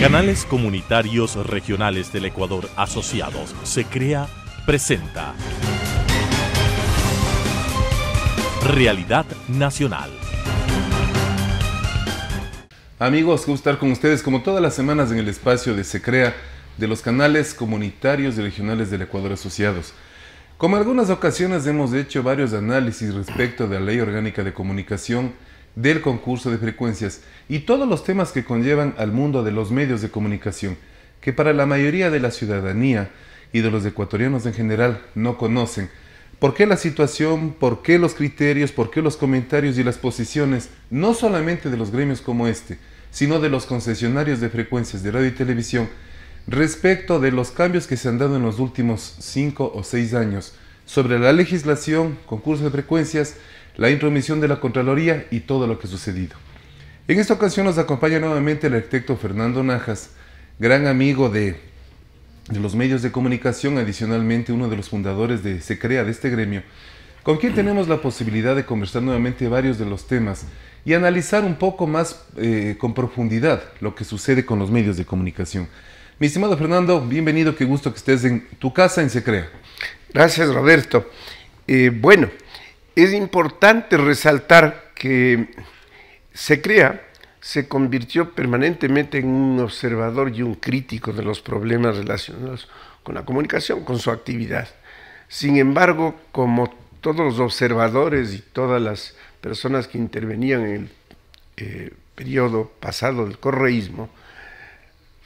Canales Comunitarios Regionales del Ecuador Asociados se crea, presenta Realidad Nacional. Amigos, gustar estar con ustedes como todas las semanas en el espacio de Secrea de los canales comunitarios y regionales del Ecuador asociados. Como algunas ocasiones hemos hecho varios análisis respecto de la Ley Orgánica de Comunicación del concurso de frecuencias y todos los temas que conllevan al mundo de los medios de comunicación, que para la mayoría de la ciudadanía y de los ecuatorianos en general no conocen. ¿Por qué la situación? ¿Por qué los criterios? ¿Por qué los comentarios y las posiciones? No solamente de los gremios como este, sino de los concesionarios de frecuencias de radio y televisión respecto de los cambios que se han dado en los últimos cinco o seis años sobre la legislación, concurso de frecuencias la intromisión de la Contraloría y todo lo que ha sucedido. En esta ocasión nos acompaña nuevamente el arquitecto Fernando Najas, gran amigo de, los medios de comunicación, adicionalmente uno de los fundadores de Secrea, de este gremio, con quien tenemos la posibilidad de conversar nuevamente varios de los temas y analizar un poco más eh, con profundidad lo que sucede con los medios de comunicación. Mi estimado Fernando, bienvenido, qué gusto que estés en tu casa en Secrea. Gracias, Roberto. Eh, bueno, es importante resaltar que Secrea se convirtió permanentemente en un observador y un crítico de los problemas relacionados con la comunicación, con su actividad. Sin embargo, como todos los observadores y todas las personas que intervenían en el eh, periodo pasado del correísmo,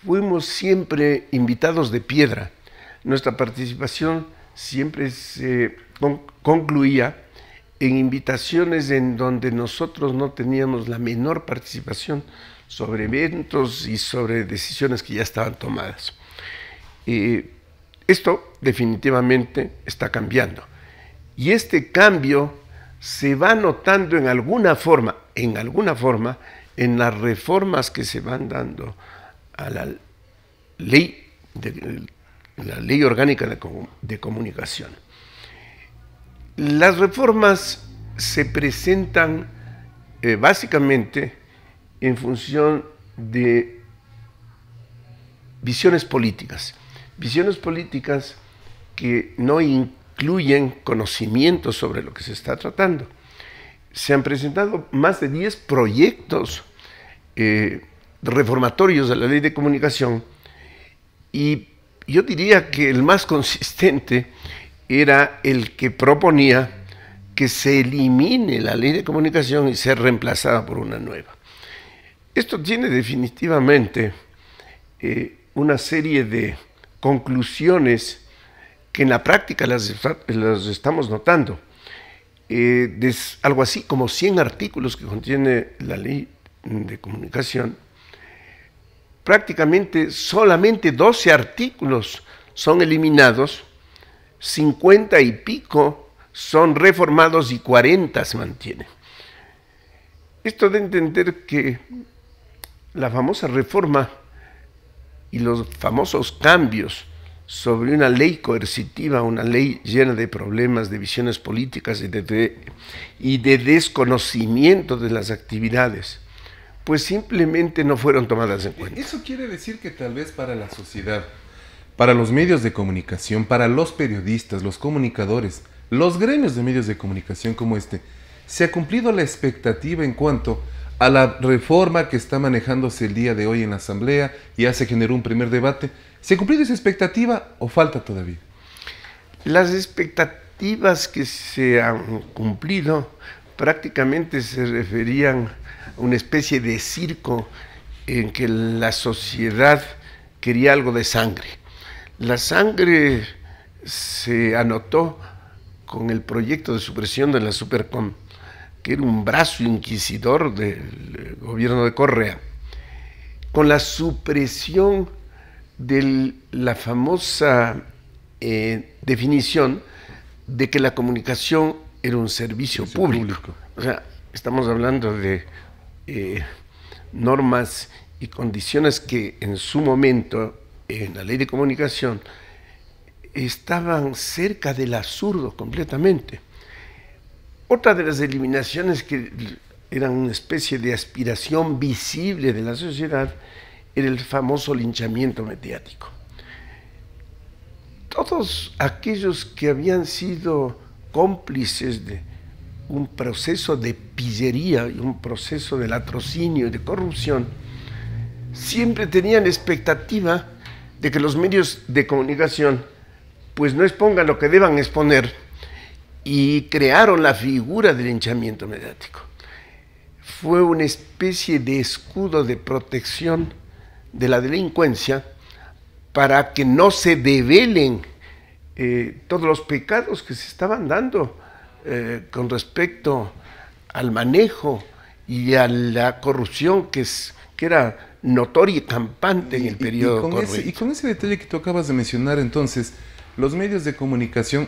fuimos siempre invitados de piedra. Nuestra participación siempre se concluía en invitaciones en donde nosotros no teníamos la menor participación sobre eventos y sobre decisiones que ya estaban tomadas. esto definitivamente está cambiando. Y este cambio se va notando en alguna forma, en alguna forma, en las reformas que se van dando a la ley, la ley orgánica de comunicación. Las reformas se presentan eh, básicamente en función de visiones políticas, visiones políticas que no incluyen conocimiento sobre lo que se está tratando. Se han presentado más de 10 proyectos eh, reformatorios de la ley de comunicación y yo diría que el más consistente era el que proponía que se elimine la ley de comunicación y sea reemplazada por una nueva. Esto tiene definitivamente eh, una serie de conclusiones que en la práctica las, estamos notando. Eh, algo así como 100 artículos que contiene la ley de comunicación, prácticamente solamente 12 artículos son eliminados 50 y pico son reformados y 40 se mantienen. Esto de entender que la famosa reforma y los famosos cambios sobre una ley coercitiva, una ley llena de problemas, de visiones políticas y de, y de, desconocimiento de las actividades, pues simplemente no fueron tomadas en cuenta. Eso quiere decir que tal vez para la sociedad para los medios de comunicación, para los periodistas, los comunicadores, los gremios de medios de comunicación como este, se ha cumplido la expectativa en cuanto a la reforma que está manejándose el día de hoy en la Asamblea, y hace generó un primer debate. ¿Se ha cumplido esa expectativa o falta todavía? Las expectativas que se han cumplido prácticamente se referían a una especie de circo en que la sociedad quería algo de sangre la sangre se anotó con el proyecto de supresión de la Supercom, que era un brazo inquisidor del eh, gobierno de Correa, con la supresión de la famosa eh, definición de que la comunicación era un servicio, público. O sea, estamos hablando de eh, normas y condiciones que en su momento en la ley de comunicación estaban cerca del absurdo completamente. Otra de las eliminaciones que eran una especie de aspiración visible de la sociedad era el famoso linchamiento mediático. Todos aquellos que habían sido cómplices de un proceso de pillería y un proceso de latrocinio y de corrupción, siempre tenían expectativa de que los medios de comunicación pues no expongan lo que deban exponer y crearon la figura del hinchamiento mediático. Fue una especie de escudo de protección de la delincuencia para que no se develen eh, todos los pecados que se estaban dando eh, con respecto al manejo y a la corrupción que, que era notoria y campante en el periodo y con Ese, y con ese detalle que tú acabas de mencionar, entonces, los medios de comunicación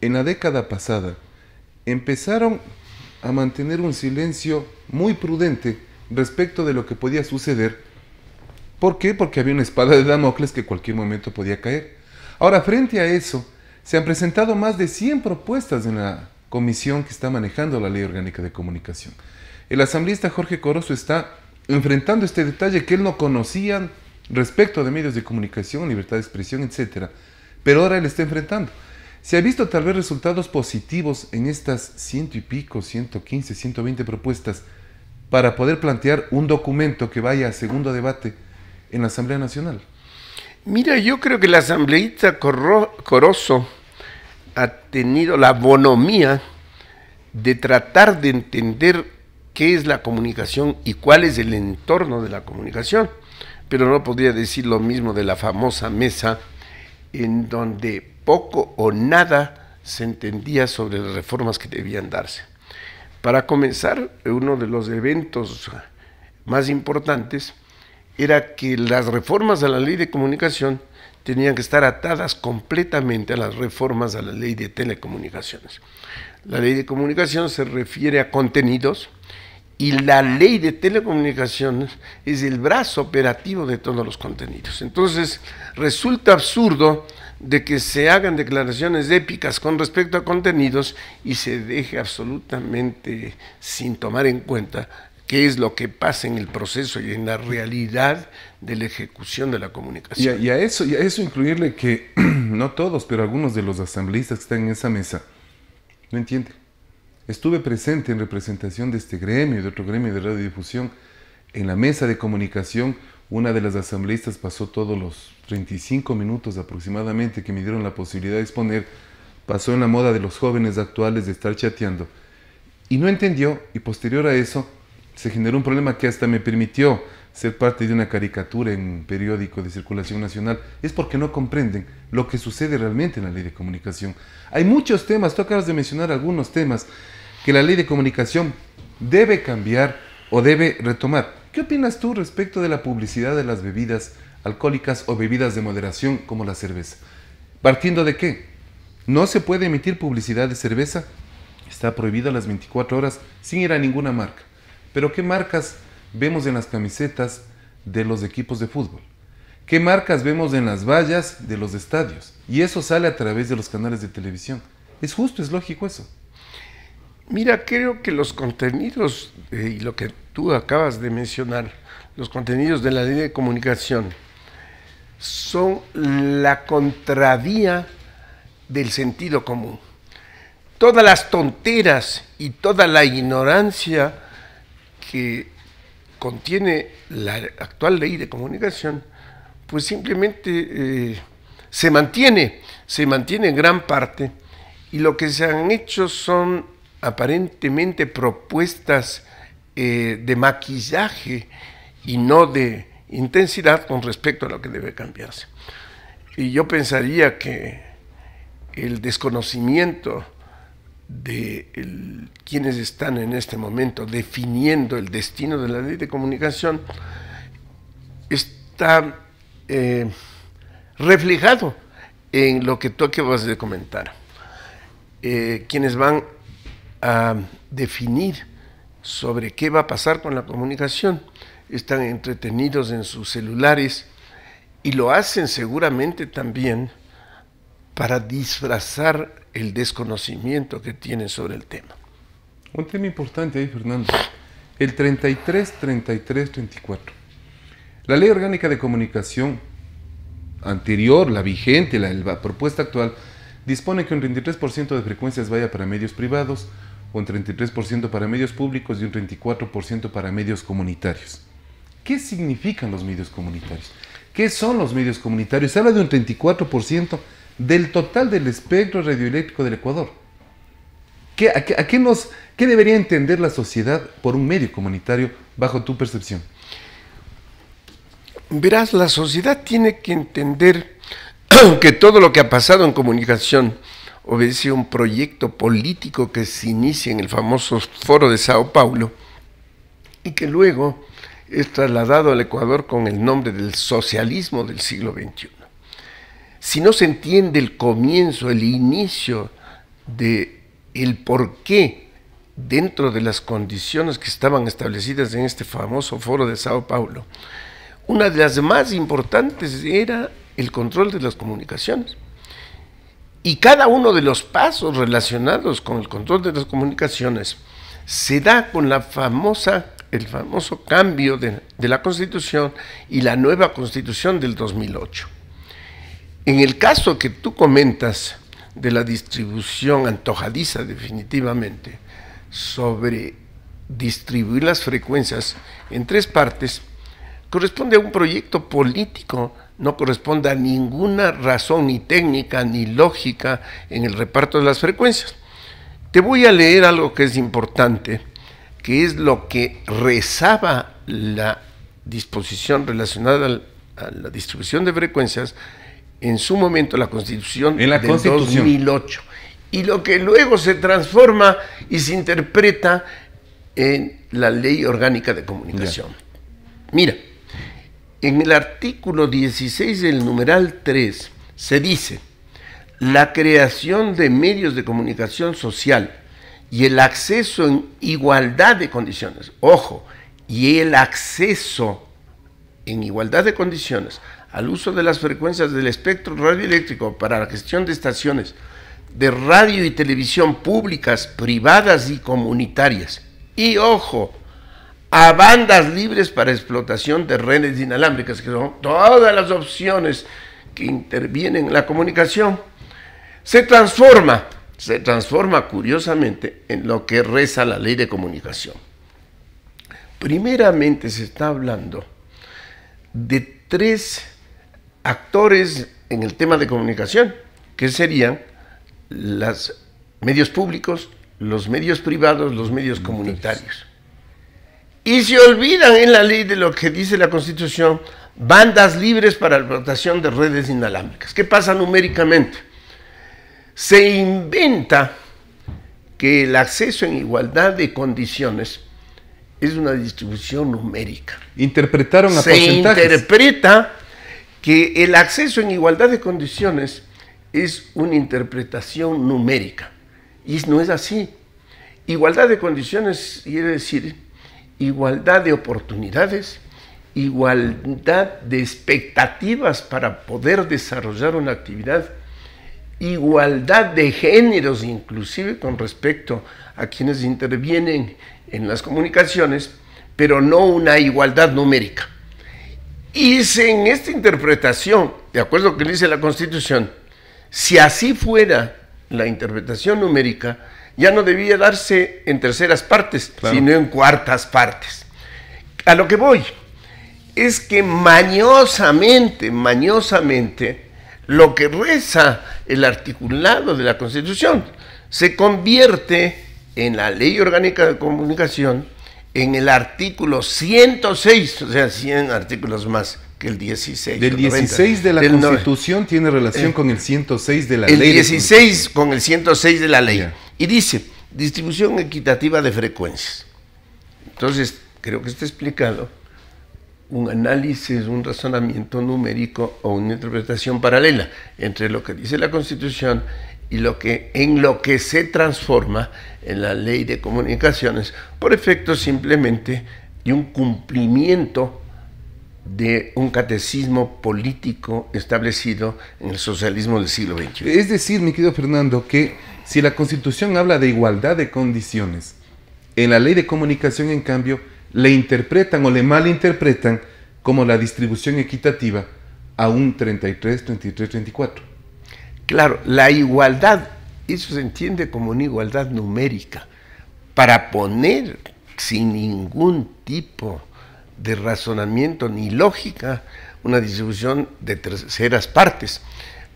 en la década pasada empezaron a mantener un silencio muy prudente respecto de lo que podía suceder. ¿Por qué? Porque había una espada de Damocles que cualquier momento podía caer. Ahora, frente a eso, se han presentado más de 100 propuestas en la comisión que está manejando la Ley Orgánica de Comunicación. El asambleísta Jorge Corozo está enfrentando este detalle que él no conocía respecto de medios de comunicación, libertad de expresión, etc. Pero ahora él está enfrentando. Se ha visto tal vez resultados positivos en estas ciento y pico, 115, 120 propuestas para poder plantear un documento que vaya a segundo debate en la Asamblea Nacional. Mira, yo creo que la asambleísta Corro ha tenido la bonomía de tratar de entender qué es la comunicación y cuál es el entorno de la comunicación. Pero no podría decir lo mismo de la famosa mesa en donde poco o nada se entendía sobre las reformas que debían darse. Para comenzar, uno de los eventos más importantes era que las reformas a la ley de comunicación tenían que estar atadas completamente a las reformas a la ley de telecomunicaciones. La ley de comunicación se refiere a contenidos, y la ley de telecomunicaciones es el brazo operativo de todos los contenidos. Entonces, resulta absurdo de que se hagan declaraciones épicas con respecto a contenidos y se deje absolutamente sin tomar en cuenta qué es lo que pasa en el proceso y en la realidad de la ejecución de la comunicación. Y a, eso, y a eso incluirle que no todos, pero algunos de los asambleístas que están en esa mesa no entienden. Estuve presente en representación de este gremio y de otro gremio de radiodifusión. En la mesa de comunicación, una de las asambleístas pasó todos los 35 minutos aproximadamente que me dieron la posibilidad de exponer, pasó en la moda de los jóvenes actuales de estar chateando. Y no entendió, y posterior a eso, se generó un problema que hasta me permitió ser parte de una caricatura en un periódico de circulación nacional, es porque no comprenden lo que sucede realmente en la ley de comunicación. Hay muchos temas, tú acabas de mencionar algunos temas que la ley de comunicación debe cambiar o debe retomar. ¿Qué opinas tú respecto de la publicidad de las bebidas alcohólicas o bebidas de moderación como la cerveza? ¿Partiendo de qué? No se puede emitir publicidad de cerveza. Está prohibida las 24 horas sin ir a ninguna marca. Pero ¿qué marcas vemos en las camisetas de los equipos de fútbol? ¿Qué marcas vemos en las vallas de los estadios? Y eso sale a través de los canales de televisión. Es justo, es lógico eso. Mira, creo que los contenidos eh, y lo que tú acabas de mencionar, los contenidos de la línea de comunicación, son la contradía del sentido común. Todas las tonteras y toda la ignorancia que contiene la actual ley de comunicación, pues simplemente eh, se mantiene, se mantiene en gran parte, y lo que se han hecho son aparentemente propuestas eh, de maquillaje y no de intensidad con respecto a lo que debe cambiarse. Y yo pensaría que el desconocimiento de quienes están en este momento definiendo el destino de la ley de comunicación está eh, reflejado en lo que tú acabas de comentar. Eh, quienes van a definir sobre qué va a pasar con la comunicación están entretenidos en sus celulares y lo hacen seguramente también para disfrazar el desconocimiento que tienen sobre el tema. Un tema importante ahí, Fernando. El 33, 33, 34. La ley orgánica de comunicación anterior, la vigente, la, la propuesta actual, dispone que un 33% de frecuencias vaya para medios privados, un 33% para medios públicos y un 34% para medios comunitarios. ¿Qué significan los medios comunitarios? ¿Qué son los medios comunitarios? Se habla de un 34% del total del espectro radioeléctrico del Ecuador. ¿Qué, nos, ¿Qué debería entender la sociedad por un medio comunitario bajo tu percepción? Verás, la sociedad tiene que entender que todo lo que ha pasado en comunicación obedece a un proyecto político que se inicia en el famoso foro de Sao Paulo y que luego es trasladado al Ecuador con el nombre del socialismo del siglo XXI. Si no se entiende el comienzo, el inicio de el porqué dentro de las condiciones que estaban establecidas en este famoso foro de Sao Paulo, una de las más importantes era el control de las comunicaciones. Y cada uno de los pasos relacionados con el control de las comunicaciones se da con la famosa, el famoso cambio de, de la Constitución y la nueva Constitución del 2008. En el caso que tú comentas de la distribución antojadiza definitivamente sobre distribuir las frecuencias en tres partes, corresponde a un proyecto político, no corresponde a ninguna razón ni técnica ni lógica en el reparto de las frecuencias. Te voy a leer algo que es importante, que es lo que rezaba la disposición relacionada a la distribución de frecuencias en su momento la Constitución en del 2008. Y lo que luego se transforma y se interpreta en la Ley Orgánica de Comunicación. Mira, en el artículo 16 del numeral 3 se dice, la creación de medios de comunicación social y el acceso en igualdad de condiciones, ojo, y el acceso en igualdad de condiciones al uso de las frecuencias del espectro radioeléctrico para la gestión de estaciones de radio y televisión públicas, privadas y comunitarias. Y ojo, a bandas libres para explotación de redes inalámbricas, que son todas las opciones que intervienen en la comunicación, se transforma, se transforma curiosamente en lo que reza la ley de comunicación. Primeramente se está hablando de tres actores en el tema de comunicación, que serían los medios públicos, los medios privados, los medios comunitarios. Y se olvidan en la ley de lo que dice la Constitución, bandas libres para la explotación de redes inalámbricas. ¿Qué pasa numéricamente? Se inventa que el acceso en igualdad de condiciones es una distribución numérica. Interpretaron a Se interpreta que el acceso en igualdad de condiciones es una interpretación numérica. Y no es así. Igualdad de condiciones quiere decir igualdad de oportunidades, igualdad de expectativas para poder desarrollar una actividad, igualdad de géneros inclusive con respecto a quienes intervienen en las comunicaciones, pero no una igualdad numérica. Y en esta interpretación, de acuerdo a lo que dice la Constitución, si así fuera la interpretación numérica, ya no debía darse en terceras partes, sino en cuartas partes. A lo que voy es que mañosamente, mañosamente, lo que reza el articulado de la Constitución se convierte en la ley orgánica de comunicación en el artículo 106, o sea, 100 artículos más que el 16. Del 16 de la Constitución tiene relación eh, con el 106 de la ley. El 16 con el 106 de la ley. Y dice, distribución equitativa de frecuencias. Entonces, creo que está explicado un análisis, un razonamiento numérico o una interpretación paralela entre lo que dice la Constitución y lo que, en lo que se transforma en la ley de comunicaciones por efecto simplemente de un cumplimiento de un catecismo político establecido en el socialismo del siglo XX. Es decir, mi querido Fernando, que si la Constitución habla de igualdad de condiciones, en la ley de comunicación, en cambio, le interpretan o le malinterpretan como la distribución equitativa a un 33, 33, 34. Claro, la igualdad, eso se entiende como una igualdad numérica, para poner sin ningún tipo de razonamiento ni lógica una distribución de terceras partes.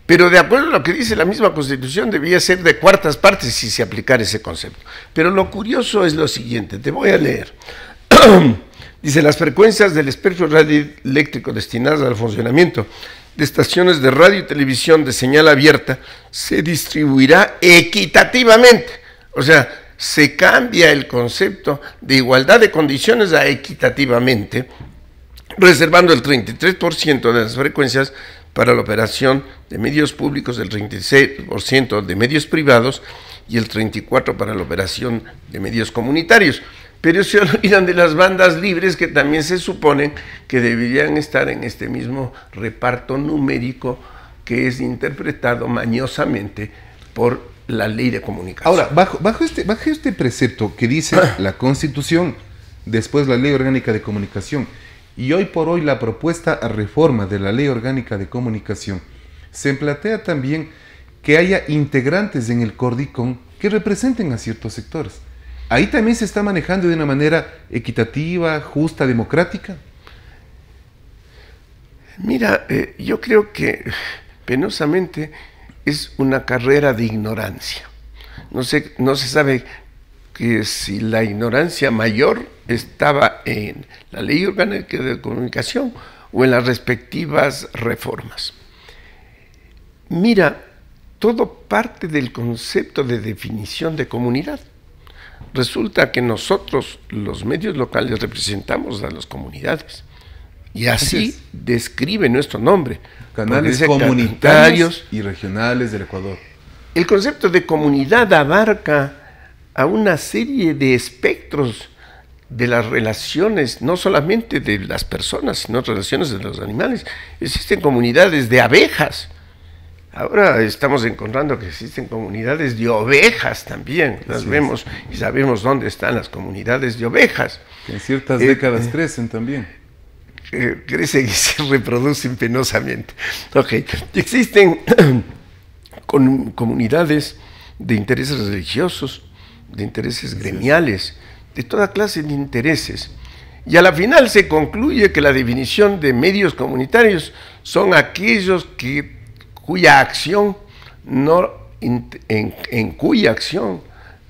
Pero de acuerdo a lo que dice la misma Constitución, debía ser de cuartas partes si se aplicara ese concepto. Pero lo curioso es lo siguiente, te voy a leer. Dice, las frecuencias del espectro radioeléctrico destinadas al funcionamiento de estaciones de radio y televisión de señal abierta se distribuirá equitativamente. O sea, se cambia el concepto de igualdad de condiciones a equitativamente, reservando el 33% de las frecuencias para la operación de medios públicos, el 36% de medios privados y el 34% para la operación de medios comunitarios pero se olvidan de las bandas libres que también se suponen que deberían estar en este mismo reparto numérico que es interpretado mañosamente por la ley de comunicación. Ahora, bajo, bajo, este, bajo este precepto que dice la Constitución, después la Ley Orgánica de Comunicación, y hoy por hoy la propuesta a reforma de la Ley Orgánica de Comunicación, se plantea también que haya integrantes en el Cordicón que representen a ciertos sectores ahí también se está manejando de una manera equitativa, justa, democrática. Mira, eh, yo creo que penosamente es una carrera de ignorancia. No se, no se sabe que si la ignorancia mayor estaba en la ley orgánica de comunicación o en las respectivas reformas. Mira, todo parte del concepto de definición de comunidad. Resulta que nosotros, los medios locales, representamos a las comunidades. Y así, describe nuestro nombre. Canales comunitarios y regionales del Ecuador. El concepto de comunidad abarca a una serie de espectros de las relaciones, no solamente de las personas, sino relaciones de los animales. Existen comunidades de abejas, Ahora estamos encontrando que existen comunidades de ovejas también. Las vemos y sabemos dónde están las comunidades de ovejas. en ciertas eh, décadas eh, crecen también. Eh, crecen y se reproducen penosamente. existen con, comunidades de intereses religiosos, de intereses gremiales, de toda clase de intereses. Y a la final se concluye que la definición de medios comunitarios son aquellos que cuya acción no, en, cuya acción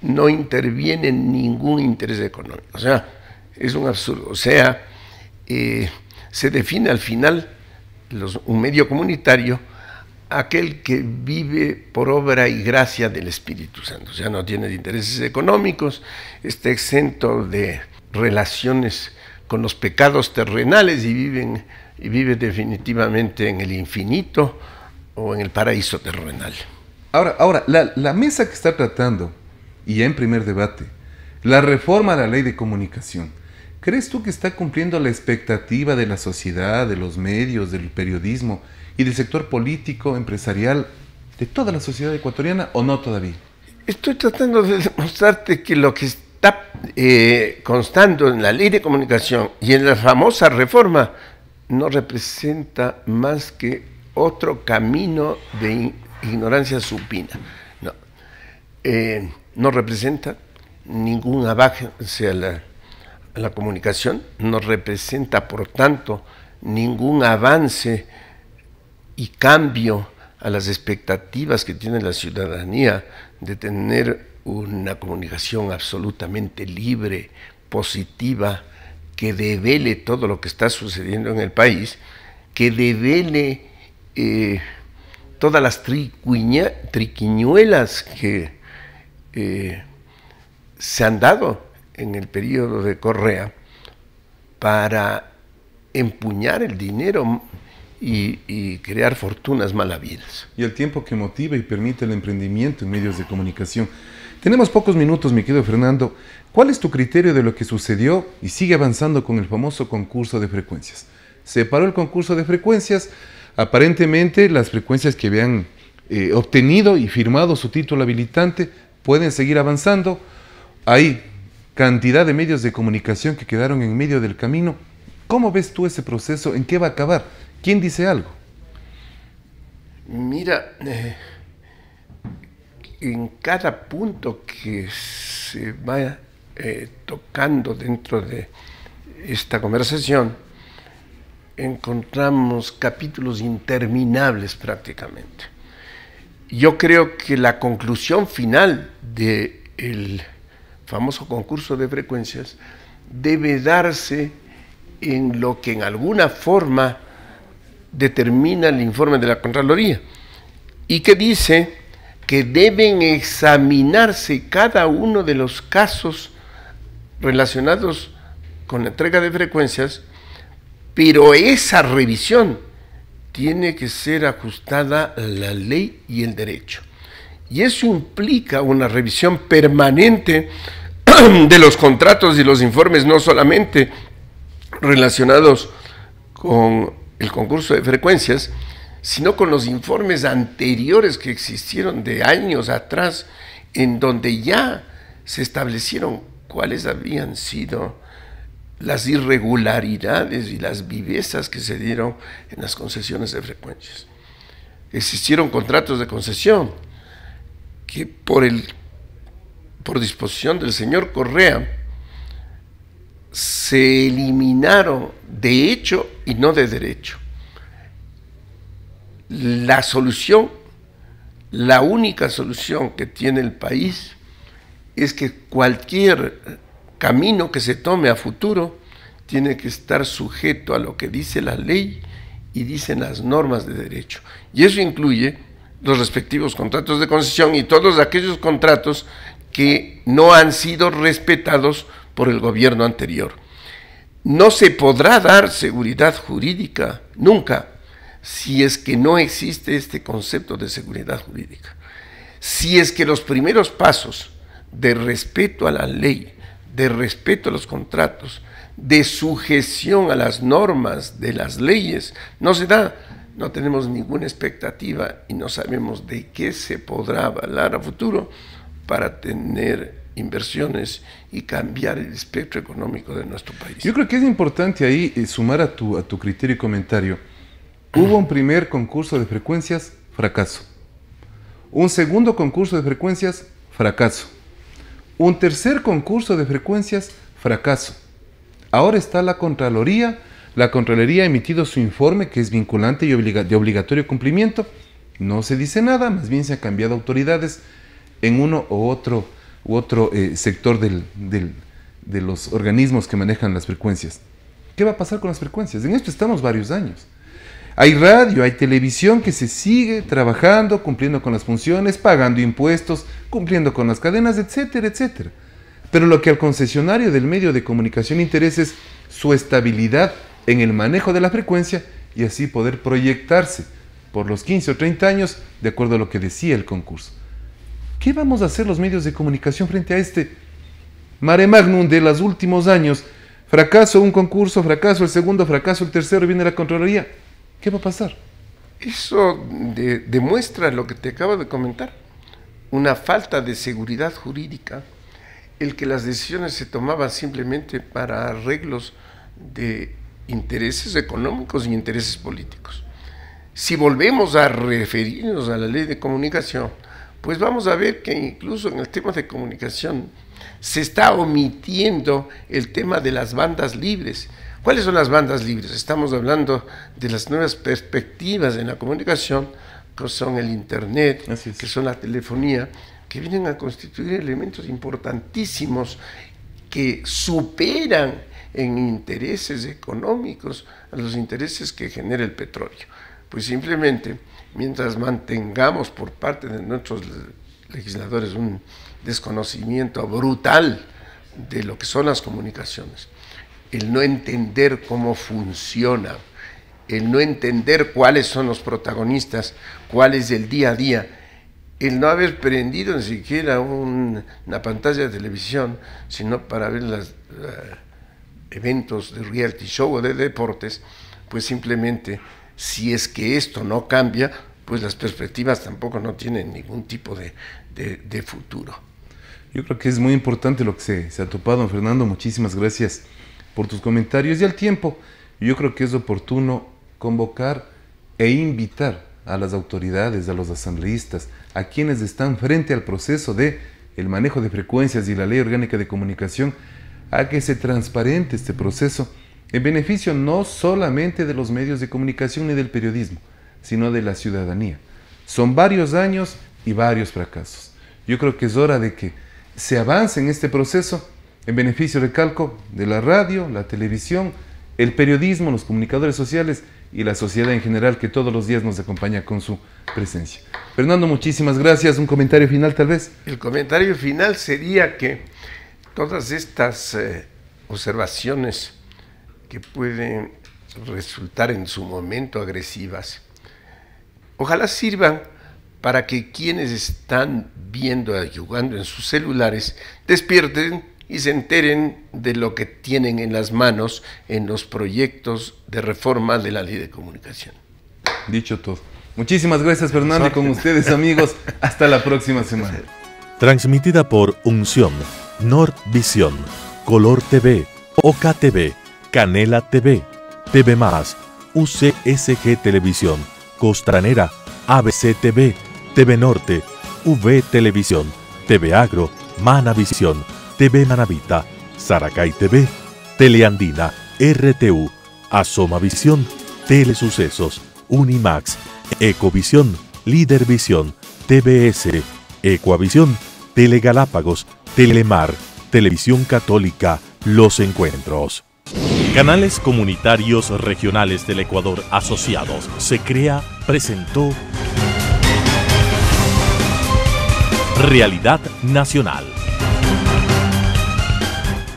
no interviene ningún interés económico. O sea, es un absurdo. O sea, eh, se define al final un medio comunitario aquel que vive por obra y gracia del Espíritu Santo. O sea, no tiene intereses económicos, está exento de relaciones con los pecados terrenales y, y vive definitivamente en el infinito, o en el paraíso terrenal. Ahora, ahora la, mesa que está tratando, y ya en primer debate, la reforma a la ley de comunicación, ¿crees tú que está cumpliendo la expectativa de la sociedad, de los medios, del periodismo y del sector político, empresarial, de toda la sociedad ecuatoriana o no todavía? Estoy tratando de demostrarte que lo que está eh, constando en la ley de comunicación y en la famosa reforma no representa más que otro camino de ignorancia supina. No, eh, no representa ningún avance a la, la, comunicación, no representa, por tanto, ningún avance y cambio a las expectativas que tiene la ciudadanía de tener una comunicación absolutamente libre, positiva, que devele todo lo que está sucediendo en el país, que devele eh, todas las triquiñuelas que eh, se han dado en el periodo de Correa para empuñar el dinero y, y, crear fortunas malavidas. Y el tiempo que motiva y permite el emprendimiento en medios de comunicación. Tenemos pocos minutos, mi querido Fernando. ¿Cuál es tu criterio de lo que sucedió y sigue avanzando con el famoso concurso de frecuencias? Se paró el concurso de frecuencias, Aparentemente, las frecuencias que habían eh, obtenido y firmado su título habilitante pueden seguir avanzando. Hay cantidad de medios de comunicación que quedaron en medio del camino. ¿Cómo ves tú ese proceso? ¿En qué va a acabar? ¿Quién dice algo? Mira, eh, en cada punto que se vaya eh, tocando dentro de esta conversación, encontramos capítulos interminables prácticamente. Yo creo que la conclusión final del famoso concurso de frecuencias debe darse en lo que en alguna forma determina el informe de la Contraloría y que dice que deben examinarse cada uno de los casos relacionados con la entrega de frecuencias pero esa revisión tiene que ser ajustada a la ley y el derecho. Y eso implica una revisión permanente de los contratos y los informes, no solamente relacionados con el concurso de frecuencias, sino con los informes anteriores que existieron de años atrás, en donde ya se establecieron cuáles habían sido las irregularidades y las vivezas que se dieron en las concesiones de frecuencias. Existieron contratos de concesión que por, el, por disposición del señor Correa se eliminaron de hecho y no de derecho. La solución, la única solución que tiene el país es que cualquier camino que se tome a futuro tiene que estar sujeto a lo que dice la ley y dicen las normas de derecho. Y eso incluye los respectivos contratos de concesión y todos aquellos contratos que no han sido respetados por el gobierno anterior. No se podrá dar seguridad jurídica nunca si es que no existe este concepto de seguridad jurídica. Si es que los primeros pasos de respeto a la ley, de respeto a los contratos, de sujeción a las normas de las leyes, no se da. No tenemos ninguna expectativa y no sabemos de qué se podrá avalar a futuro para tener inversiones y cambiar el espectro económico de nuestro país. Yo creo que es importante ahí eh, sumar a tu, a tu criterio y comentario. Hubo un primer concurso de frecuencias, fracaso. Un segundo concurso de frecuencias, fracaso. Un tercer concurso de frecuencias, fracaso. Ahora está la Contraloría. La Contraloría ha emitido su informe que es vinculante y de obligatorio cumplimiento. No se dice nada, más bien se han cambiado autoridades en uno u otro, u otro eh, sector de los organismos que manejan las frecuencias. ¿Qué va a pasar con las frecuencias? En esto estamos varios años. Hay radio, hay televisión que se sigue trabajando, cumpliendo con las funciones, pagando impuestos, cumpliendo con las cadenas, etcétera, etcétera. Pero lo que al concesionario del medio de comunicación interesa es su estabilidad en el manejo de la frecuencia y así poder proyectarse por los 15 o 30 años de acuerdo a lo que decía el concurso. ¿Qué vamos a hacer los medios de comunicación frente a este mare magnum de los últimos años? Fracaso un concurso, fracaso el segundo, fracaso el tercero, viene la Contraloría. ¿Qué va a pasar? Eso demuestra lo que te acabo de comentar, una falta de seguridad jurídica, el que las decisiones se tomaban simplemente para arreglos de intereses económicos y intereses políticos. Si volvemos a referirnos a la ley de comunicación, pues vamos a ver que incluso en el tema de comunicación se está omitiendo el tema de las bandas libres ¿Cuáles son las bandas libres? Estamos hablando de las nuevas perspectivas en la comunicación, que son el Internet, que son la telefonía, que vienen a constituir elementos importantísimos que superan en intereses económicos a los intereses que genera el petróleo. Pues simplemente, mientras mantengamos por parte de nuestros legisladores un desconocimiento brutal de lo que son las comunicaciones, el no entender cómo funciona, el no entender cuáles son los protagonistas, cuál es el día a día, el no haber prendido ni siquiera una pantalla de televisión, sino para ver los eh, eventos de reality show o de deportes, pues simplemente si es que esto no cambia, pues las perspectivas tampoco no tienen ningún tipo de, de, futuro. Yo creo que es muy importante lo que se, se ha topado, Fernando. Muchísimas gracias por tus comentarios y al tiempo. Yo creo que es oportuno convocar e invitar a las autoridades, a los asambleístas, a quienes están frente al proceso de el manejo de frecuencias y la ley orgánica de comunicación, a que se transparente este proceso en beneficio no solamente de los medios de comunicación y del periodismo, sino de la ciudadanía. Son varios años y varios fracasos. Yo creo que es hora de que se avance en este proceso en beneficio, recalco, de la radio, la televisión, el periodismo, los comunicadores sociales y la sociedad en general que todos los días nos acompaña con su presencia. Fernando, muchísimas gracias. Un comentario final tal vez. El comentario final sería que todas estas eh, observaciones que pueden resultar en su momento agresivas, ojalá sirvan para que quienes están viendo, ayudando en sus celulares, despierten y se enteren de lo que tienen en las manos en los proyectos de reforma de la ley de comunicación. Dicho todo. Muchísimas gracias Fernando y con ustedes amigos. Hasta la próxima semana. Transmitida por Unción, Nordvisión, Color TV, Oca TV, Canela TV, TV UCSG Televisión, Costranera, ABC TV, TV Norte, V Televisión, TV Agro, mana Manavisión. TV Manavita, Saracay TV, Teleandina, RTU, Visión, Telesucesos, Unimax, Ecovisión, Lidervisión, TBS, Ecuavisión, Telegalápagos, Telemar, Televisión Católica, Los Encuentros. Canales Comunitarios Regionales del Ecuador Asociados se crea, presentó Realidad Nacional.